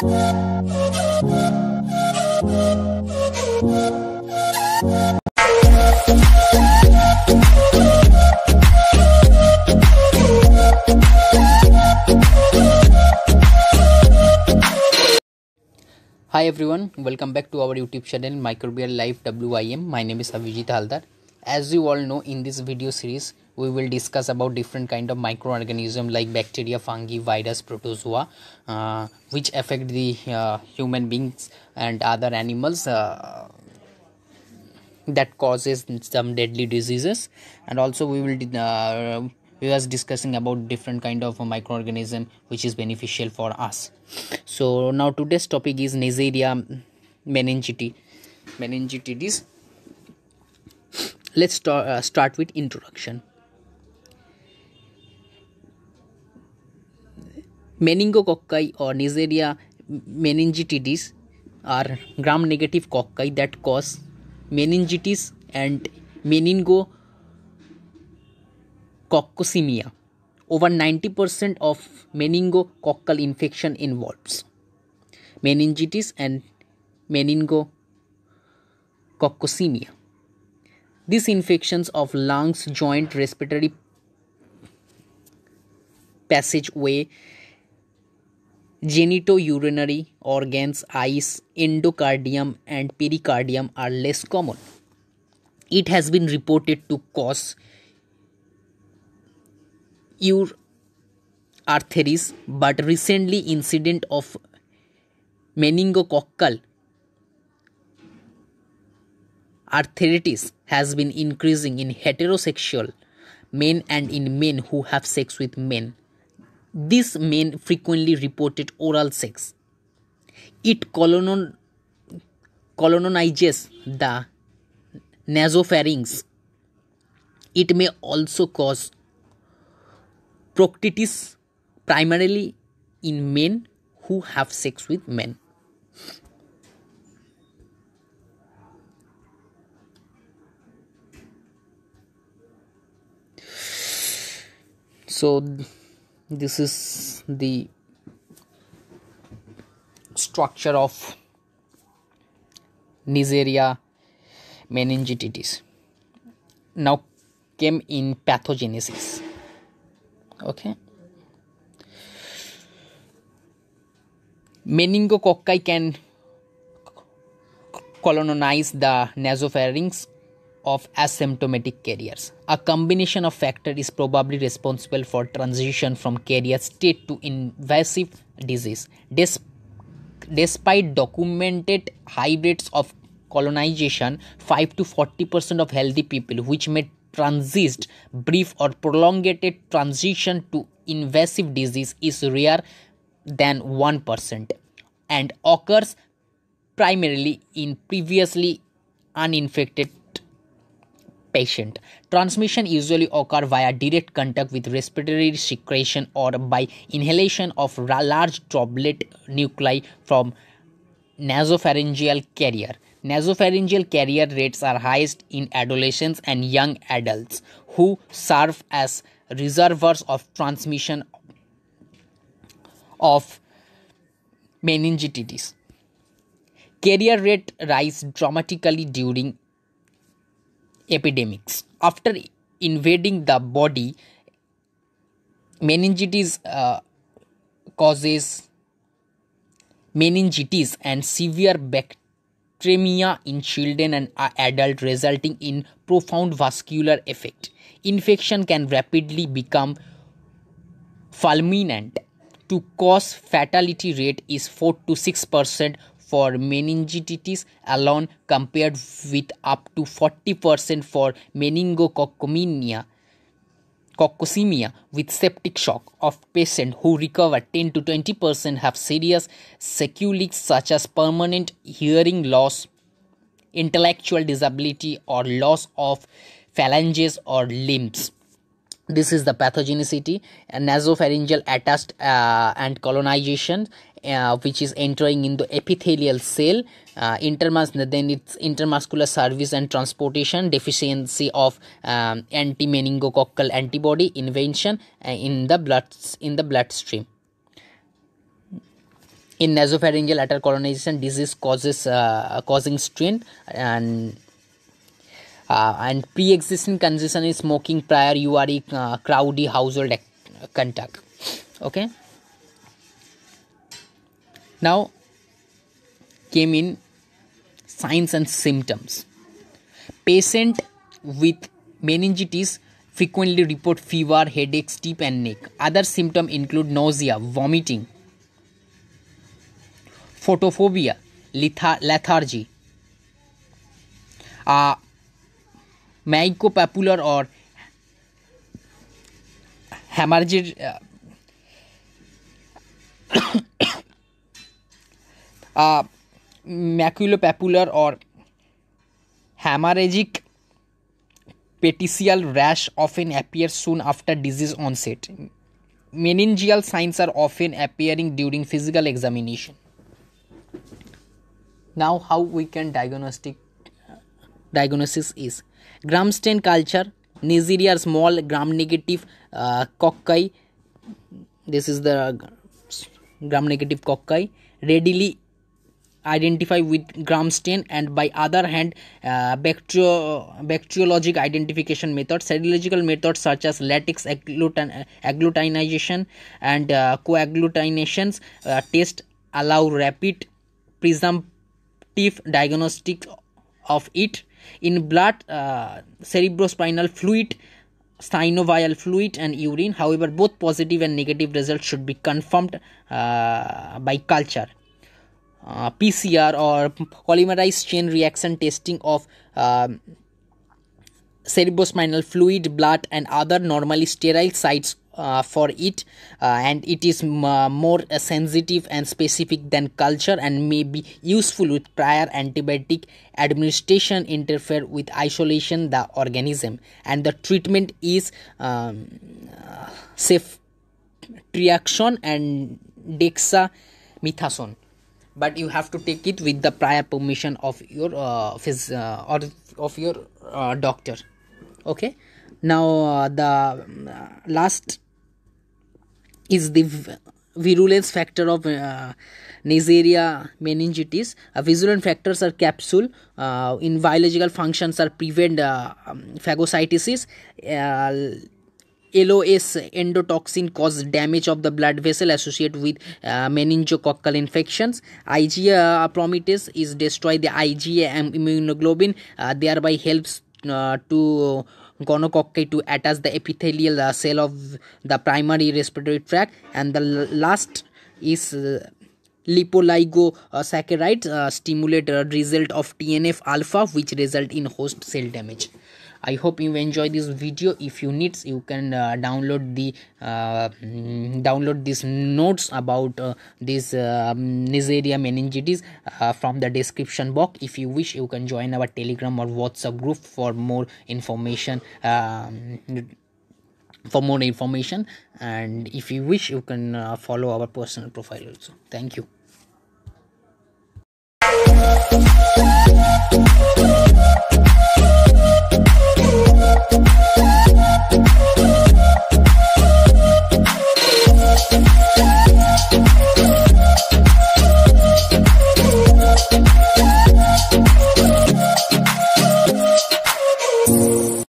Hi everyone, welcome back to our YouTube channel Microbial Life WIM. My name is Avijit Haldar. As you all know, in this video series, we will discuss about different kind of microorganism like bacteria fungi virus protozoa uh, which affect the uh, human beings and other animals uh, that causes some deadly diseases and also we will uh, we was discussing about different kind of microorganism which is beneficial for us so now today's topic is neisseria meningitis meningitis let's start, uh, start with introduction meningococci or Neisseria meningitidis are gram negative cocci that cause meningitis and meningococcosemia. Over 90% of meningococcal infection involves meningitis and meningococcosemia. These infections of lungs, joint, respiratory passageway Genitourinary organs, eyes, endocardium, and pericardium are less common. It has been reported to cause ur arteries, but recently incident of meningococcal arthritis has been increasing in heterosexual men and in men who have sex with men these men frequently reported oral sex. It colon- colonizes the nasopharynx. It may also cause proctitis, primarily in men who have sex with men. So this is the structure of Neisseria meningitis now came in pathogenesis okay meningococci can colonize the nasopharynx of asymptomatic carriers. A combination of factors is probably responsible for transition from carrier state to invasive disease. Des- despite documented hybrids of colonization, 5 to 40% of healthy people, which may transit brief or prolonged transition to invasive disease is rare than 1% and occurs primarily in previously uninfected patient. Transmission usually occur via direct contact with respiratory secretion or by inhalation of large droplet nuclei from nasopharyngeal carrier. Nasopharyngeal carrier rates are highest in adolescents and young adults who serve as reservoirs of transmission of meningitis. Carrier rate rise dramatically during epidemics. After invading the body, meningitis uh, causes meningitis and severe bacteremia in children and uh, adults, resulting in profound vascular effect. Infection can rapidly become fulminant to cause fatality rate is 4 to 6 percent for meningitis alone compared with up to 40% for meningococcoemia coccosemia with septic shock of patients who recover 10 to 20% have serious sequelae such as permanent hearing loss intellectual disability or loss of phalanges or limbs this is the pathogenicity nasopharyngeal attached uh, and colonization uh, which is entering in the epithelial cell uh, intermus then it's intermuscular service and transportation deficiency of um, anti-meningococcal antibody invention uh, in the blood in the bloodstream in nasopharyngeal attar colonization disease causes uh, causing strain and uh, and pre-existing condition is smoking prior you are a uh, crowded household contact. okay now came in signs and symptoms patient with meningitis frequently report fever headache stiff and neck other symptoms include nausea vomiting photophobia lethargy uh, maculo papular और hemorrhagic maculo papular और hemorrhagic petechial rash often appears soon after disease onset meningeal signs are often appearing during physical examination now how we can diagnostic diagnosis is gram stain culture Neisseria small gram negative uh, cocci this is the gram negative cocci readily identify with gram stain and by other hand uh, bacterio bacteriologic identification methods serological methods such as latex agglutinization and uh, coagglutinations uh, test allow rapid presumptive diagnostic of it in blood uh, cerebrospinal fluid synovial fluid and urine however both positive and negative results should be confirmed uh, by culture uh, pcr or polymerase chain reaction testing of um, cerebrospinal fluid blood and other normally sterile sites uh, for it uh, and it is uh, more uh, sensitive and specific than culture and may be useful with prior antibiotic administration interfere with isolation the organism and the treatment is um, uh, safe triaxone and dexamethasone but you have to take it with the prior permission of your uh, phys- uh, or of your uh, doctor okay now uh, the uh, last is the virulence factor of uh, Neisseria meningitis. Uh, virulent factors are capsule. Uh, in biological functions are prevent uh, um, phagocytosis. Uh, LOS endotoxin cause damage of the blood vessel associated with uh, meningococcal infections. IgA promethase is destroy the IgA immunoglobulin, uh, thereby helps to gonococci to attach the epithelial uh, cell of the primary respiratory tract and the last is lipoligosaccharide uh, uh, uh, result of TNF alpha which result in host cell damage i hope you enjoy this video if you need you can uh, download the uh, mm, download these notes about uh, this uh, mm, neisseria meningitis uh, from the description box if you wish you can join our telegram or whatsapp group for more information um, for more information and if you wish you can uh, follow our personal profile also thank you